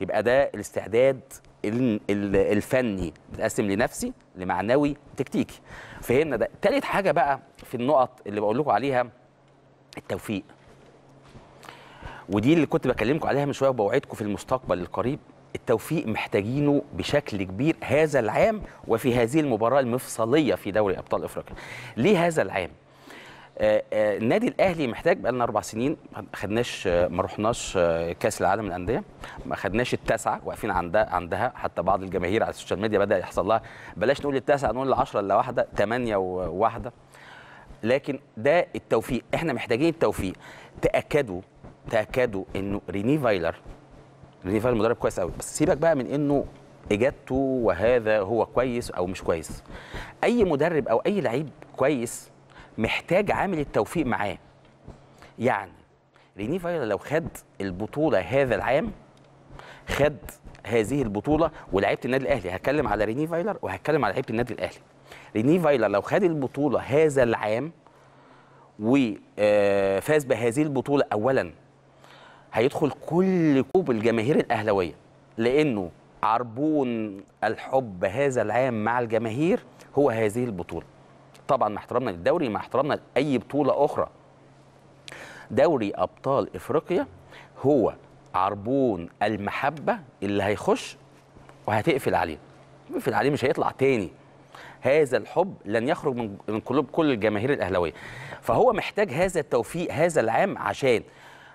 يبقى ده الاستعداد الفني متقسم لنفسي لمعنوي تكتيكي فهمنا ده تالت حاجه بقى في النقط اللي بقول لكم عليها التوفيق ودي اللي كنت بكلمكم عليها من شويه وبوعدكم في المستقبل القريب التوفيق محتاجينه بشكل كبير هذا العام وفي هذه المباراه المفصليه في دوري ابطال افريقيا ليه هذا العام آه، آه، النادي الاهلي محتاج بقى لنا اربع سنين ما خدناش آه، ما رحناش كاس العالم للانديه ما خدناش التاسعه واقفين عندها عندها حتى بعض الجماهير على السوشيال ميديا بدا يحصل لها بلاش نقول التاسعه نقول العشره الا واحده ثمانيه وواحده لكن ده التوفيق احنا محتاجين التوفيق تاكدوا تاكدوا انه ريني فايلر ريني فايلر مدرب كويس قوي بس سيبك بقى من انه اجادته وهذا هو كويس او مش كويس اي مدرب او اي لعيب كويس محتاج عامل التوفيق معاه يعني ريني فايلر لو خد البطوله هذا العام خد هذه البطوله ولاعيبه النادي الاهلي هتكلم على ريني فايلر وهتكلم على لعيبه النادي الاهلي ريني فايلر لو خد البطوله هذا العام وفاز آه، بهذه البطوله اولا هيدخل كل كوب الجماهير الاهلاويه لانه عربون الحب هذا العام مع الجماهير هو هذه البطوله طبعا مع احترامنا للدوري مع احترامنا لاي بطوله اخرى دوري ابطال افريقيا هو عربون المحبه اللي هيخش وهتقفل عليه يقفل عليه مش هيطلع تاني هذا الحب لن يخرج من قلوب كل الجماهير الاهلاويه فهو محتاج هذا التوفيق هذا العام عشان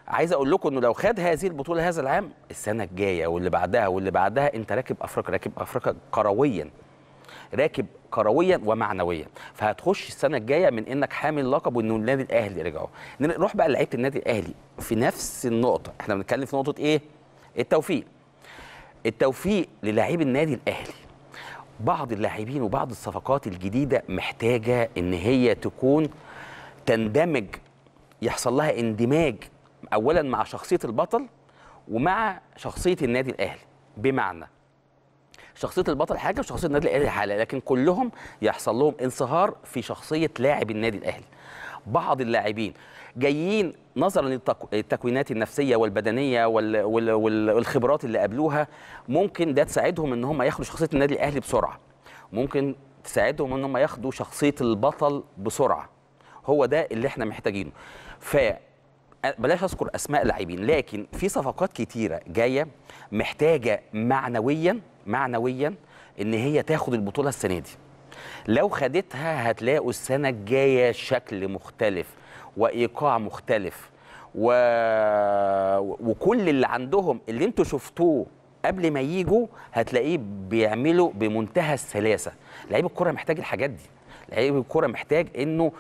عايز اقول لكم انه لو خد هذه البطوله هذا العام السنه الجايه واللي بعدها واللي بعدها انت راكب افريقيا راكب افريقيا كرويا راكب كرويا ومعنويا فهتخش السنه الجايه من انك حامل لقب وان النادي الاهلي رجعوا نروح بقى لعيبه النادي الاهلي في نفس النقطه احنا بنتكلم في نقطه ايه التوفيق التوفيق للاعيب النادي الاهلي بعض اللاعبين وبعض الصفقات الجديده محتاجه ان هي تكون تندمج يحصل لها اندماج اولا مع شخصيه البطل ومع شخصيه النادي الاهلي بمعنى شخصيه البطل حاجه وشخصيه النادي الاهلي حاله لكن كلهم يحصل لهم انصهار في شخصيه لاعب النادي الاهلي بعض اللاعبين جايين نظرا للتكوينات النفسيه والبدنيه والخبرات اللي قابلوها ممكن ده تساعدهم ان هم ياخدوا شخصيه النادي الاهلي بسرعه ممكن تساعدهم ان هم ياخدوا شخصيه البطل بسرعه هو ده اللي احنا محتاجينه ف بلاش اذكر اسماء لاعبين لكن في صفقات كتيره جايه محتاجه معنويا معنويا ان هي تاخد البطوله السنه دي لو خدتها هتلاقوا السنه الجايه شكل مختلف وايقاع مختلف و... وكل اللي عندهم اللي انتوا شفتوه قبل ما يجوا هتلاقيه بيعملوا بمنتهى السلاسه لعيب الكره محتاج الحاجات دي لعيب الكره محتاج انه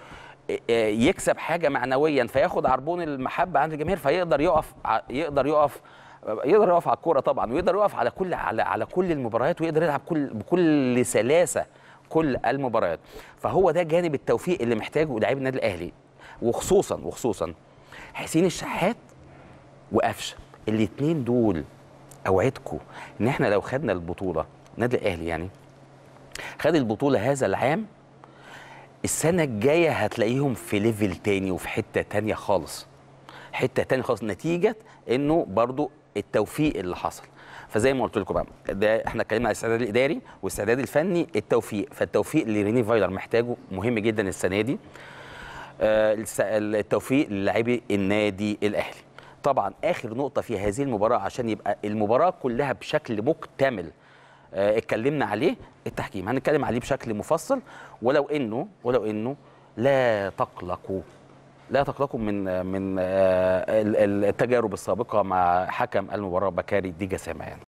يكسب حاجه معنويا فياخد عربون المحبه عند الجماهير فيقدر يقف يقدر يقف يقدر يقف على الكوره طبعا ويقدر يقف على كل على على كل المباريات ويقدر يلعب كل بكل سلاسه كل المباريات فهو ده جانب التوفيق اللي محتاجه لعيب النادي الاهلي وخصوصا وخصوصا حسين الشحات وقفشه الاثنين دول اوعدكم ان احنا لو خدنا البطوله النادي الاهلي يعني خد البطوله هذا العام السنه الجايه هتلاقيهم في ليفل تاني وفي حته تانيه خالص حته تانيه خالص نتيجه انه برضو التوفيق اللي حصل فزي ما قلت لكم بقى ده احنا اتكلمنا على الاستعداد الاداري والاستعداد الفني التوفيق فالتوفيق اللي ريني فايلر محتاجه مهم جدا السنه دي آه، التوفيق للاعبي النادي الاهلي طبعا اخر نقطه في هذه المباراه عشان يبقى المباراه كلها بشكل مكتمل آه، اتكلمنا عليه التحكيم هنتكلم عليه بشكل مفصل ولو انه ولو انه لا تقلقوا لا تقلقوا من من آه، التجارب السابقه مع حكم المباراه بكاري دي جسامه يعني